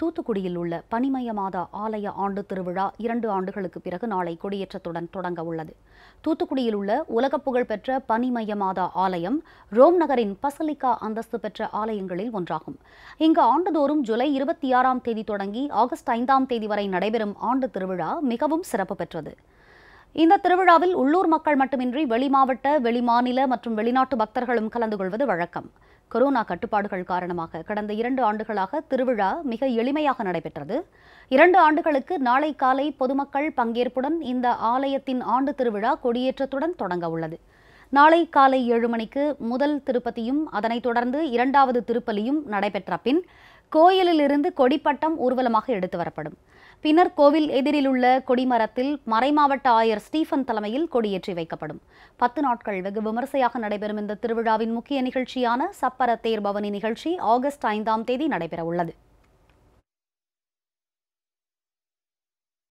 தூத்துக்குடியில் உள்ள பனிமய மாதா ஆலய ஆண்டு திருவிழா இரண்டு ஆண்டுகளுக்கு பிறகு நாளை கொடியேற்றத்துடன் தொடங்க உள்ளது தூத்துக்குடியில் உள்ள உலகப் புகழ் பெற்ற பனிமயமாதா ஆலயம் ரோம் நகரின் பசலிக்கா அந்தஸ்து பெற்ற ஆலயங்களில் ஒன்றாகும் இங்கு ஆண்டுதோறும் ஜூலை இருபத்தி ஆறாம் தேதி தொடங்கி ஆகஸ்ட் ஐந்தாம் தேதி வரை நடைபெறும் ஆண்டு திருவிழா மிகவும் சிறப்பு பெற்றது இந்த திருவிழாவில் உள்ளூர் மக்கள் மட்டுமின்றி வெளிமாவட்ட வெளிமாநில மற்றும் வெளிநாட்டு பக்தர்களும் கலந்து கொள்வது வழக்கம் கொரோனா கட்டுப்பாடுகள் காரணமாக கடந்த இரண்டு ஆண்டுகளாக திருவிழா மிக எளிமையாக நடைபெற்றது இரண்டு ஆண்டுகளுக்கு நாளை காலை பொதுமக்கள் பங்கேற்புடன் இந்த ஆலயத்தின் ஆண்டு திருவிழா கொடியேற்றத்துடன் தொடங்க உள்ளது நாளை காலை ஏழு மணிக்கு முதல் திருப்பதியும் அதனைத் தொடர்ந்து இரண்டாவது திருப்பலியும் நடைபெற்ற பின் கோயிலிலிருந்து கொடிப்பட்டம் ஊர்வலமாக எடுத்து வரப்படும் பின்னர் கோவில் எதிரில் உள்ள கொடிமரத்தில் மறைமாவட்ட ஆயர் ஸ்டீஃபன் தலைமையில் கொடியேற்றி வைக்கப்படும் பத்து நாட்கள் வெகு விமர்சையாக நடைபெறும் இந்த திருவிழாவின் முக்கிய நிகழ்ச்சியான சப்பர தேர் பவனி நிகழ்ச்சி ஆகஸ்ட் ஐந்தாம் தேதி நடைபெற உள்ளது